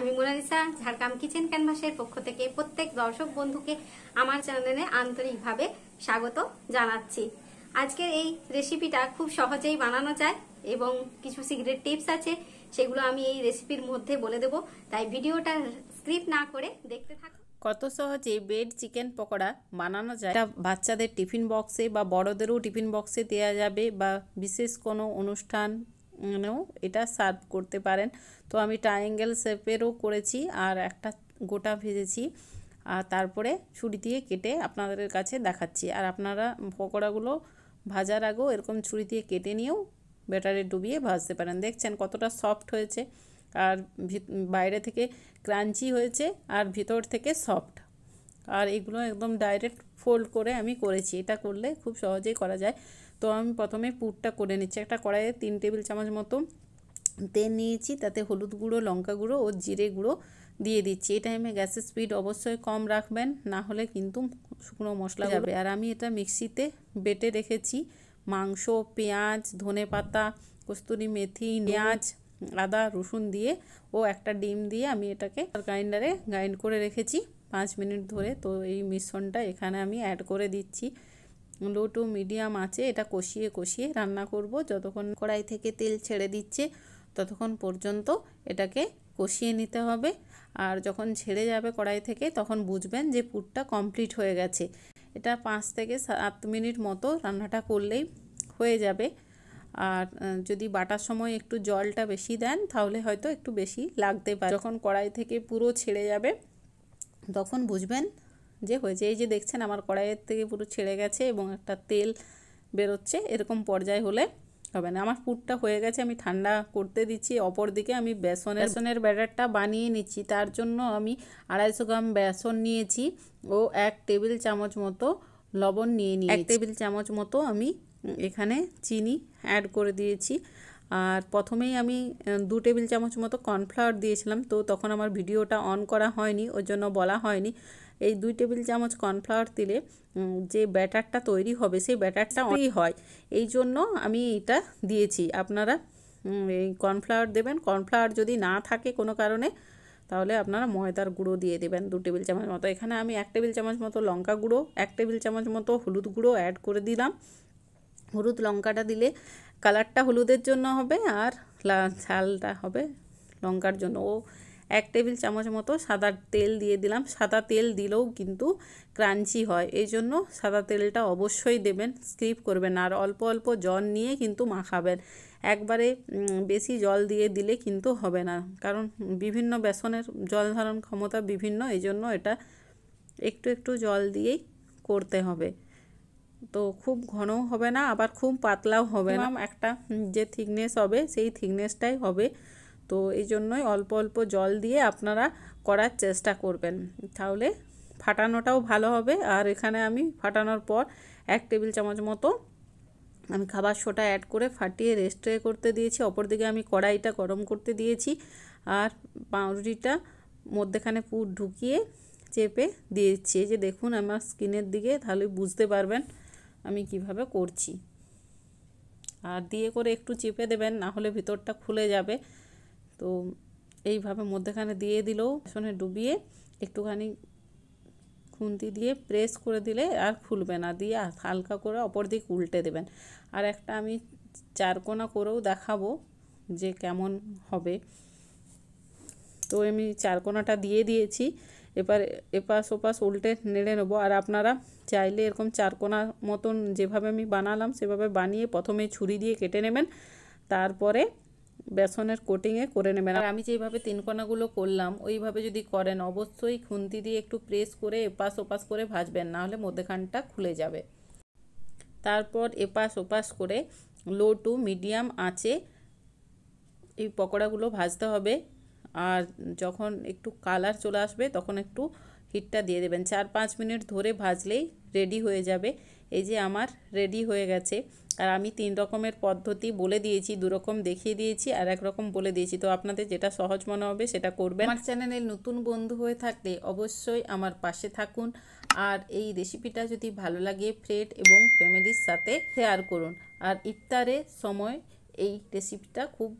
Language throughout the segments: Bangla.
আমি মোনালিসা ঝাড়গ্রাম কিচেন ক্যানভাসের পক্ষ থেকে প্রত্যেক দর্শক বন্ধুকে আমার চ্যানেলে আন্তরিকভাবে স্বাগত জানাচ্ছি আজকের এই রেসিপিটা খুব সহজেই বানানো যায় এবং কিছু সিগ্রেট টিপস আছে সেগুলো আমি এই রেসিপির মধ্যে বলে দেব তাই ভিডিওটা স্ক্রিপ না করে দেখতে থাকুন কত সহজে বেড চিকেন পকোড়া বানানো যায় এটা বাচ্চাদের টিফিন বক্সে বা বড়দেরও টিফিন বক্সে দেওয়া যাবে বা বিশেষ কোনো অনুষ্ঠান মানেও এটা সার্ভ করতে পারেন তো আমি ট্রায়াঙ্গেল শেপেরও করেছি আর একটা গোটা ভেজেছি আর তারপরে ছুরি দিয়ে কেটে আপনাদের কাছে দেখাচ্ছি আর আপনারা পকোড়াগুলো ভাজার আগেও এরকম ছুরি দিয়ে কেটে নিয়েও ব্যাটারে ডুবিয়ে ভাজতে পারেন দেখছেন কতটা সফট হয়েছে আর বাইরে থেকে ক্রাঞ্চি হয়েছে আর ভিতর থেকে সফট আর এগুলো একদম ডাইরেক্ট ফোল্ড করে আমি করেছি এটা করলে খুব সহজেই করা যায় তো আমি প্রথমে পুরটা করে নিচ্ছি একটা কড়াইয়ে তিন টেবিল চামচ মতো তেল নিয়েছি তাতে হলুদ গুঁড়ো লঙ্কা গুঁড়ো ও জিরে গুঁড়ো দিয়ে দিচ্ছি এই টাইমে গ্যাসের স্পিড অবশ্যই কম রাখবেন না হলে কিন্তু শুকনো মশলা যাবে আর আমি এটা মিক্সিতে বেটে রেখেছি মাংস পেঁয়াজ ধনে পাতা কস্তুরি মেথি পেঁয়াজ আদা রসুন দিয়ে ও একটা ডিম দিয়ে আমি এটাকে গ্রাইন্ডারে গ্রাইন্ড করে রেখেছি পাঁচ মিনিট ধরে তো এই মিশ্রণটা এখানে আমি অ্যাড করে দিচ্ছি লো টু মিডিয়াম আছে এটা কষিয়ে কষিয়ে রান্না করব যতক্ষণ কড়াই থেকে তেল ছেড়ে দিচ্ছে ততক্ষণ পর্যন্ত এটাকে কষিয়ে নিতে হবে আর যখন ছেড়ে যাবে কড়াই থেকে তখন বুঝবেন যে পুরটা কমপ্লিট হয়ে গেছে এটা পাঁচ থেকে সাত মিনিট মতো রান্নাটা করলেই হয়ে যাবে আর যদি বাটার সময় একটু জলটা বেশি দেন তাহলে হয়তো একটু বেশি লাগতে পারে যখন কড়াই থেকে পুরো ছেড়ে যাবে তখন বুঝবেন যে হয়েছে এই যে দেখছেন আমার কড়াইয়ের থেকে পুরো ছেড়ে গেছে এবং একটা তেল বেরোচ্ছে এরকম পর্যায় হলে হবে না আমার পুরটা হয়ে গেছে আমি ঠান্ডা করতে দিচ্ছি অপর দিকে আমি বেসন বেসনের ব্যাটারটা বানিয়ে নিচ্ছি তার জন্য আমি আড়াইশো গ্রাম বেসন নিয়েছি ও এক টেবিল চামচ মতো লবণ নিয়ে নিয়ে এক টেবিল চামচ মতো আমি এখানে চিনি অ্যাড করে দিয়েছি আর প্রথমেই আমি দু টেবিল চামচ মতো কর্নফ্লাওয়ার দিয়েছিলাম তো তখন আমার ভিডিওটা অন করা হয়নি ওর জন্য বলা হয়নি এই দুই টেবিল চামচ কর্নফ্লাওয়ার দিলে যে ব্যাটারটা তৈরি হবে সেই ব্যাটারটা অনেকই হয় এই জন্য আমি এটা দিয়েছি আপনারা এই কর্নফ্লাওয়ার দেবেন কর্নফ্লাওয়ার যদি না থাকে কোনো কারণে তাহলে আপনারা ময়দার গুঁড়ো দিয়ে দেবেন দু টেবিল চামচ মতো এখানে আমি এক টেবিল চামচ মতো লঙ্কা গুঁড়ো এক টেবিল চামচ মতো হলুদ গুঁড়ো অ্যাড করে দিলাম হলুদ লঙ্কাটা দিলে কালারটা হলুদের জন্য হবে আর ঝালটা হবে লঙ্কার জন্য ও এক টেবিল চামচ মতো সাদা তেল দিয়ে দিলাম সাদা তেল দিলেও কিন্তু ক্রাঞ্চি হয় এই জন্য সাদা তেলটা অবশ্যই দেবেন স্কিপ করবেন আর অল্প অল্প জল নিয়ে কিন্তু মাখাবেন একবারে বেশি জল দিয়ে দিলে কিন্তু হবে না কারণ বিভিন্ন বেসনের জল ধারণ ক্ষমতা বিভিন্ন এই জন্য এটা একটু একটু জল দিয়েই করতে হবে তো খুব ঘনও হবে না আবার খুব পাতলাও হবে না একটা যে থিকনেস হবে সেই থিকনেসটাই হবে তো এই জন্যই অল্প অল্প জল দিয়ে আপনারা করার চেষ্টা করবেন তাহলে ফাটানোটাও ভালো হবে আর এখানে আমি ফাটানোর পর এক টেবিল চামচ মতো আমি খাবার সোটা অ্যাড করে ফাটিয়ে রেস্ট করতে দিয়েছি অপরদিকে আমি কড়াইটা গরম করতে দিয়েছি আর পাউরিটা মধ্যেখানে পুর ঢুকিয়ে চেপে দিয়েছি যে দেখুন আমার স্কিনের দিকে তাহলে বুঝতে পারবেন আমি কিভাবে করছি আর দিয়ে করে একটু চেপে দেবেন না হলে ভিতরটা খুলে যাবে তো এইভাবে মধ্যেখানে দিয়ে দিলেও বেসনে ডুবিয়ে একটুখানি খুন্তি দিয়ে প্রেস করে দিলে আর খুলবে না দিয়ে হালকা করে অপর দিক উল্টে দেবেন আর একটা আমি চারকোনা করেও দেখাবো যে কেমন হবে তো আমি চারকোনাটা দিয়ে দিয়েছি এবার এপাশ ওপাশ উল্টে নেড়ে নেবো আর আপনারা চাইলে এরকম চারকোনা মতন যেভাবে আমি বানালাম সেভাবে বানিয়ে প্রথমে ছুরি দিয়ে কেটে নেবেন তারপরে বেসনের কোটিংয়ে করে নেবেন আর আমি যেভাবে তিনকোনাগুলো করলাম ওইভাবে যদি করেন অবশ্যই খুন্তি দিয়ে একটু প্রেস করে এপাশ ওপাশ করে ভাজবেন না হলে মধ্যেখানটা খুলে যাবে তারপর এপাশ ওপাশ করে লো টু মিডিয়াম আঁচে এই পকোড়াগুলো ভাজতে হবে আর যখন একটু কালার চলে আসবে তখন একটু হিটটা দিয়ে দেবেন চার পাঁচ মিনিট ধরে ভাজলেই রেডি হয়ে যাবে এই যে আমার রেডি হয়ে গেছে আর আমি তিন রকমের পদ্ধতি বলে দিয়েছি দুরকম দেখিয়ে দিয়েছি আর এক রকম বলে দিয়েছি তো আপনাদের যেটা সহজ মনে হবে সেটা করবেন আমার চ্যানেলের নতুন বন্ধু হয়ে থাকলে অবশ্যই আমার পাশে থাকুন আর এই রেসিপিটা যদি ভালো লাগে ফ্রেড এবং ফ্যামিলির সাথে শেয়ার করুন আর ইফতারে সময় এই রেসিপিটা খুব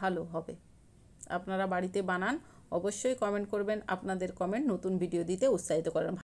ভালো হবে আপনারা বাড়িতে বানান অবশ্যই কমেন্ট করবেন আপনাদের কমেন্ট নতুন ভিডিও দিতে উৎসাহিত করেন